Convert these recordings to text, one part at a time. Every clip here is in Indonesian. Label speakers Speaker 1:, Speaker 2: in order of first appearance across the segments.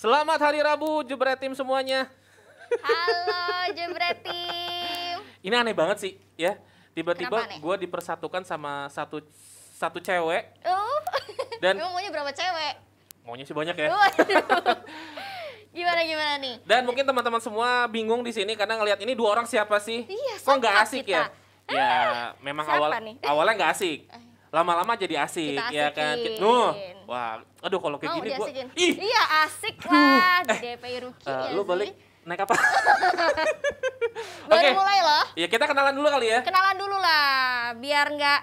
Speaker 1: Selamat hari Rabu Tim semuanya.
Speaker 2: Halo Tim.
Speaker 1: Ini aneh banget sih ya. Tiba-tiba gue dipersatukan sama satu satu cewek.
Speaker 2: Uh. Dan Emang maunya berapa cewek?
Speaker 1: Maunya sih banyak ya.
Speaker 2: gimana gimana nih?
Speaker 1: Dan mungkin teman-teman semua bingung di sini karena ngelihat ini dua orang siapa sih? Iya, Kok nggak asik kita? ya? ya, ah, memang awal nih? awalnya nggak asik. Eh. Lama-lama jadi asik, kita ya kan? Nuh, Wah, aduh kalau kayak oh, gini gue.
Speaker 2: Iya, asik lah uh, eh, DPI Ruki
Speaker 1: uh, ya eh, lu balik naik apa?
Speaker 2: Baru okay. mulai loh.
Speaker 1: Ya kita kenalan dulu kali ya.
Speaker 2: Kenalan dulu lah, biar nggak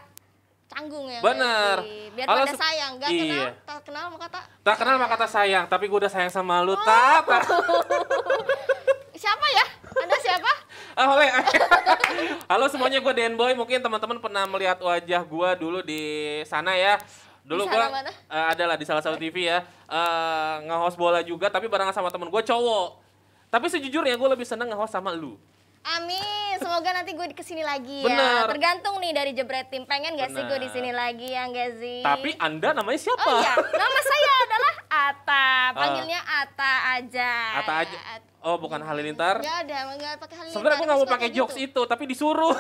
Speaker 2: canggung ya. Bener. Biar Halo, pada sayang, nggak iya. kenal, tak kenal
Speaker 1: maka kata Tak kenal maka kata sayang, tapi gue udah sayang sama lu, oh. tak.
Speaker 2: siapa ya? Anda siapa?
Speaker 1: Ah, oleh. Halo semuanya, gue Den Boy. Mungkin teman-teman pernah melihat wajah gue dulu di sana ya dulu gue uh, ada lah di salah satu TV ya uh, nge-host bola juga tapi barengan sama temen gue cowok tapi sejujurnya gue lebih seneng nge-host sama lu
Speaker 2: Amin, semoga nanti gue kesini lagi ya. Bener. Tergantung nih dari jebret tim. Pengen gak Bener. sih gue di sini lagi ya gak sih? Tapi
Speaker 1: anda namanya siapa? Oh iya,
Speaker 2: nama saya adalah Ata. Panggilnya Ata ah. aja. Ata aja.
Speaker 1: Oh bukan Halilintar? Gak
Speaker 2: ada, gak pakai Halilintar. Sebenernya gue gak mau pakai gitu.
Speaker 1: jokes itu, tapi disuruh.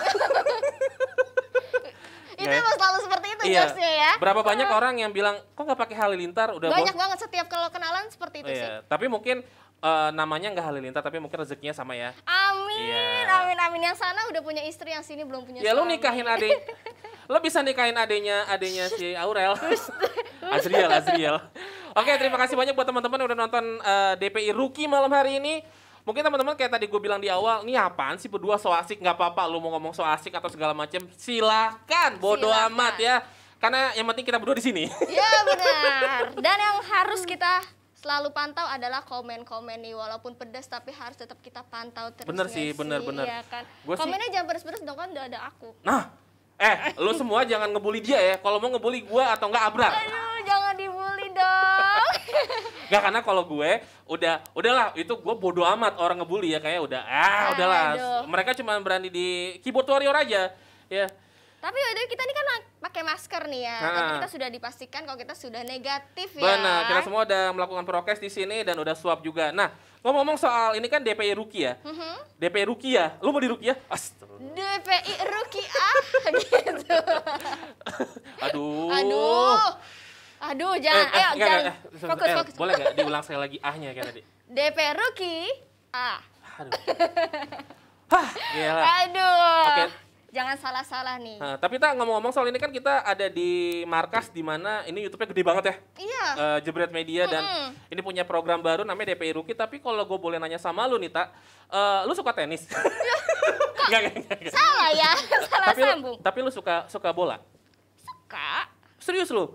Speaker 1: Kita ya.
Speaker 2: selalu seperti itu iya. jokesnya ya. Berapa banyak
Speaker 1: eh. orang yang bilang, kok nggak pakai halilintar? Udah banyak bos.
Speaker 2: banget setiap kalau kenalan seperti itu iya. sih.
Speaker 1: Tapi mungkin uh, namanya nggak halilintar, tapi mungkin rezekinya sama ya.
Speaker 2: Amin, iya. amin, amin. Yang sana udah punya istri, yang sini belum punya. Ya suami. lu
Speaker 1: nikahin adik. lo bisa nikahin adiknya, adiknya si Aurel.
Speaker 2: Azriel, Azriel.
Speaker 1: Oke, terima kasih banyak buat teman-teman yang udah nonton uh, eh, DPI Ruki malam hari ini mungkin teman-teman kayak tadi gue bilang di awal, ini apaan sih berdua so asik nggak apa-apa lu mau ngomong so asik atau segala macam, silakan bodoh amat ya. Karena yang penting kita berdua di sini.
Speaker 2: Iya benar. Dan yang harus kita selalu pantau adalah komen-komen nih walaupun pedas tapi harus tetap kita pantau terus. Bener sih, bener sih? bener. Iya kan? Gua Komennya jangan beres-beres dong kan udah ada aku. Nah,
Speaker 1: eh lu semua jangan ngebully dia ya. Kalau mau ngebully gue atau enggak abra Aduh. Gak karena kalau gue udah udahlah itu gue bodoh amat orang ngebully ya kayak udah ah, ah udahlah. Aduh. Mereka cuma berani di keyboard warrior aja. Ya.
Speaker 2: Tapi udah kita ini kan pakai masker nih ya. Nah. Tapi kita sudah dipastikan kalau kita sudah negatif ya. Benar, kita
Speaker 1: semua udah melakukan prokes di sini dan udah swab juga. Nah, ngomong-ngomong soal ini kan DPI Ruki ya. Mm -hmm. DPI Ruki ya. Lu mau di Ruki ya?
Speaker 2: DPI Ruki ah gitu.
Speaker 1: Aduh. Aduh.
Speaker 2: Aduh, eh, jangan. Eh, Ayo, enggak, jangan. Enggak,
Speaker 1: eh, fokus, eh, fokus. Boleh nggak diulang sekali lagi ahnya kayak tadi?
Speaker 2: DP Ruki A. Aduh.
Speaker 1: Hah, gila. Aduh. Oke. Okay.
Speaker 2: Jangan salah-salah nih. Nah,
Speaker 1: tapi tak ngomong-ngomong soal ini kan kita ada di markas di mana ini YouTube-nya gede banget ya. Iya. Uh, Jebret Media mm -hmm. dan ini punya program baru namanya DPI Ruki. Tapi kalau gue boleh nanya sama lu nih tak, uh, lu suka tenis? gak, gak, gak. Salah
Speaker 2: ya, salah tapi, sambung. Lu,
Speaker 1: tapi lu suka suka bola?
Speaker 2: Suka. Serius lu?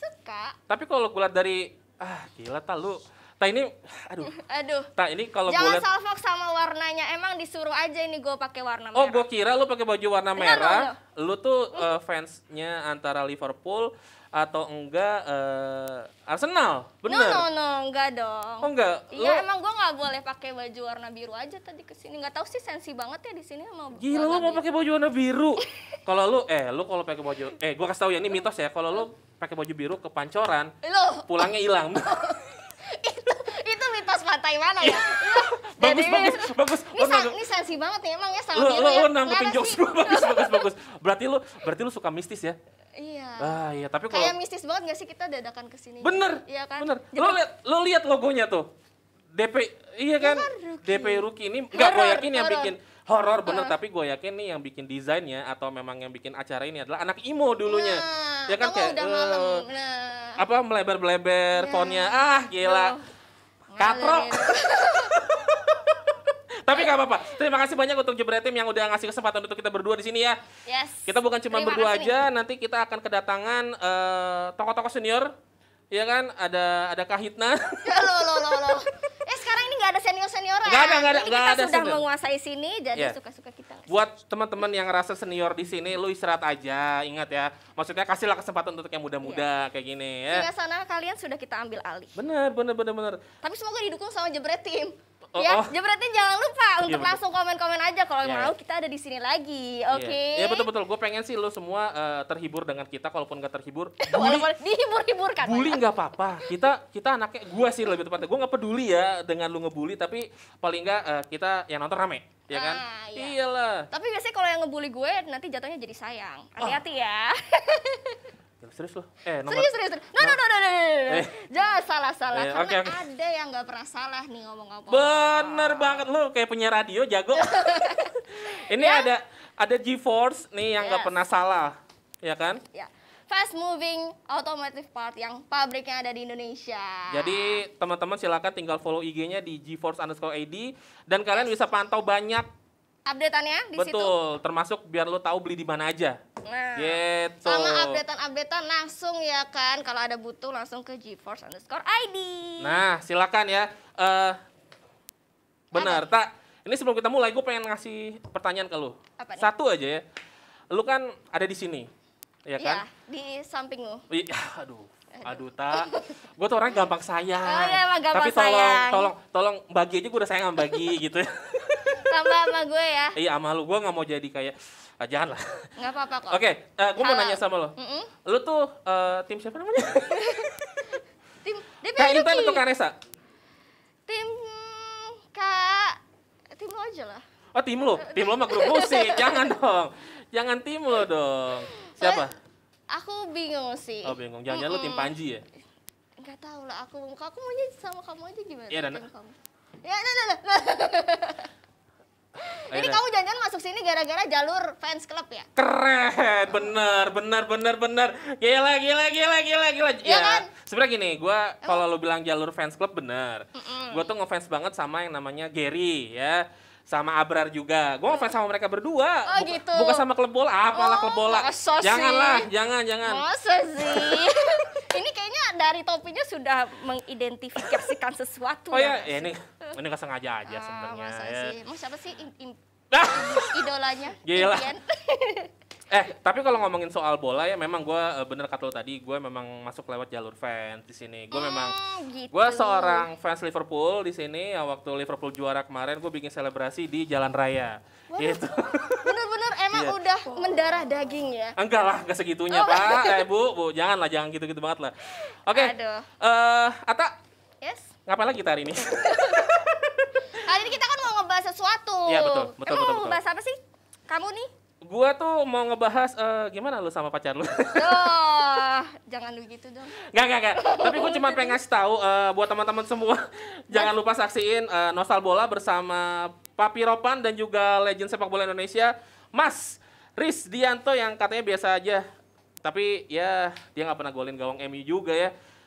Speaker 2: Suka.
Speaker 1: Tapi kalau gue dari ah gila tak lu Ta ini, aduh. aduh. Ta ini kalau Jangan
Speaker 2: sama warnanya. Emang disuruh aja ini gue pakai warna oh, merah. Oh, gue
Speaker 1: kira lu pakai baju warna merah. Lu tuh eh, fansnya antara Liverpool atau enggak uh, Arsenal. Bener. No, no,
Speaker 2: no, enggak dong. Oh, enggak. Iya, lu... emang gue nggak boleh pakai baju warna biru aja tadi ke sini. tahu sih sensi banget ya di sini sama
Speaker 1: Gila, lu mau pakai baju warna biru. kalau lu eh lu kalau pakai baju eh gue kasih tahu ya ini mitos ya. Kalau lu pakai baju biru ke pancoran Loh. pulangnya hilang
Speaker 2: itu itu mitos pantai mana ya? Iya. bagus, bagus,
Speaker 1: bagus, Ini, sa ini
Speaker 2: sensi banget ya, emang ya sama lu, lu, lu nanggepin jokes gue,
Speaker 1: bagus, bagus, bagus. Berarti lu, berarti lu suka mistis ya? Iya. Ah, iya, tapi kalau... Kayak
Speaker 2: mistis banget gak sih kita dadakan ke sini? Bener, iya kan? bener. Lo lihat
Speaker 1: lu lihat logonya tuh. DP, iya, iya kan? Ya kan Ruki. DP Ruki ini, enggak gue yakin yang bikin horor bener tapi gue yakin nih yang bikin desainnya atau memang yang bikin acara ini adalah anak imo dulunya nah, ya kan kayak udah uh,
Speaker 2: Nah.
Speaker 1: apa melebar meleber nah. Iya. fonnya ah gila oh. katrok Tapi gak apa-apa. Terima kasih banyak untuk Jebretim yang udah ngasih kesempatan untuk kita berdua di sini ya. Yes. Kita bukan cuma berdua kasih. aja, nanti kita akan kedatangan tokoh eh, tokoh-tokoh senior. Iya kan? Ada ada Kahitna. Ya
Speaker 2: lo lo lo lo ada, sudah menguasai sini, jadi iya. suka-suka kita.
Speaker 1: Buat teman-teman yang rasa senior di sini, lu istirahat aja, ingat ya. Maksudnya kasihlah kesempatan untuk yang muda-muda yeah. kayak gini ya. Sehingga
Speaker 2: sana kalian sudah kita ambil alih. Bener, bener, bener, bener. Tapi semoga didukung sama jebret Oh, ya, oh. Ya berarti jangan lupa iya, untuk langsung komen-komen aja kalau yeah, mau iya. kita ada di sini lagi, iya. oke? Okay? Iya yeah. betul
Speaker 1: betul. Gue pengen sih lo semua uh, terhibur dengan kita, kalaupun gak terhibur, bully,
Speaker 2: dihibur-hiburkan. Bully
Speaker 1: nggak apa-apa. Kita kita anaknya gue sih lebih tepatnya. Gue nggak peduli ya dengan lo ngebully, tapi paling nggak uh, kita yang nonton rame, ya kan? Ah,
Speaker 2: iya. Iyalah. Tapi biasanya kalau yang ngebully gue nanti jatuhnya jadi sayang. Ah. Hati-hati oh. ya.
Speaker 1: serius loh. Eh, nomor... Serius, serius,
Speaker 2: serius. No, no, no, no, no, no, no. Eh. Jangan salah-salah. Eh, Karena okay, ada yang nggak pernah salah nih ngomong-ngomong.
Speaker 1: Bener banget. Lo kayak punya radio jago. Ini yeah. ada ada GeForce nih yang nggak gak pernah salah. Ya kan?
Speaker 2: Ya. Yeah. Fast moving automotive part yang pabriknya ada di Indonesia.
Speaker 1: Jadi teman-teman silakan tinggal follow IG-nya di GeForce underscore ID dan kalian yes. bisa pantau banyak
Speaker 2: updateannya di Betul, situ. Betul,
Speaker 1: termasuk biar lo tahu beli di mana aja. Nah, gitu. sama
Speaker 2: updatean-updatean langsung ya kan. Kalau ada butuh langsung ke GeForce underscore ID.
Speaker 1: Nah, silakan ya. Uh, benar, tak? Ini sebelum kita mulai, gue pengen ngasih pertanyaan ke lu. Apa nih? Satu aja ya. Lu kan ada di sini, ya iya, kan? Iya,
Speaker 2: di samping lu.
Speaker 1: Aduh, Aduh, tak. Gue tuh orang gampang sayang. Oh, iya,
Speaker 2: gampang Tapi tolong, sayang. tolong,
Speaker 1: tolong bagi aja gue udah sayang sama bagi gitu. Ya
Speaker 2: sama sama gue ya
Speaker 1: iya sama lu gue nggak mau jadi kayak ah, jangan lah
Speaker 2: nggak apa-apa kok oke okay,
Speaker 1: uh, eh, gue mau nanya sama lo mm -mm. lo tuh uh, tim siapa
Speaker 2: namanya tim DPR Kak Intan atau Kak Nesa tim Kak tim lo aja lah
Speaker 1: oh tim lo tim lo mah grup musik jangan dong jangan tim lo dong siapa
Speaker 2: aku bingung sih oh
Speaker 1: bingung jangan-jangan mm -mm. lo tim Panji ya
Speaker 2: nggak tahu lah aku aku mau maunya sama kamu aja gimana ya, dan kamu ya nah, nah, nah. Jadi kamu jangan masuk sini gara-gara jalur fans club ya?
Speaker 1: Keren, bener, bener, bener, bener. Gila, gila, gila, gila, gila. Iya ya, kan? Sebenernya gini, gue kalau lo bilang jalur fans club bener. Gue tuh ngefans banget sama yang namanya Gary ya sama Abrar juga. Gue ngefans sama mereka berdua. Oh Buka, gitu. Bukan sama klub bola, apalah oh, klub bola. Janganlah, jangan, jangan.
Speaker 2: Masa sih? ini kayaknya dari topinya sudah mengidentifikasikan sesuatu. Oh iya, ya ini
Speaker 1: ini nggak sengaja aja ah, sebenarnya. Masa ya. sih?
Speaker 2: Mau siapa sih in, in, idolanya? Gila.
Speaker 1: eh, tapi kalau ngomongin soal bola ya memang gue eh, bener kata lo tadi, gue memang masuk lewat jalur fans di sini. Gue hmm, ah, memang
Speaker 2: gitu. gue seorang
Speaker 1: fans Liverpool di sini. Ya, waktu Liverpool juara kemarin gue bikin selebrasi di jalan raya. Wow. gitu.
Speaker 2: Bener-bener emang yeah. udah mendarah daging ya?
Speaker 1: Enggak lah, enggak segitunya oh. Pak. Eh Bu, Bu, janganlah, jangan gitu-gitu banget lah. Oke, okay. Aduh. uh, eh, Ata, Yes. Ngapain lagi kita hari ini?
Speaker 2: hari ini kita kan mau ngebahas sesuatu. Iya betul, betul, Emang betul, mau betul. ngebahas apa sih? Kamu nih?
Speaker 1: Gua tuh mau ngebahas uh, gimana lu sama pacar lu.
Speaker 2: Duh, jangan begitu dong.
Speaker 1: Gak, gak, gak. Tapi gua cuma pengen ngasih tahu uh, buat teman-teman semua, jangan lupa saksiin uh, Nostal Bola bersama Papi Ropan dan juga legend sepak bola Indonesia, Mas Riz Dianto yang katanya biasa aja. Tapi ya dia nggak pernah golin gawang MU juga ya.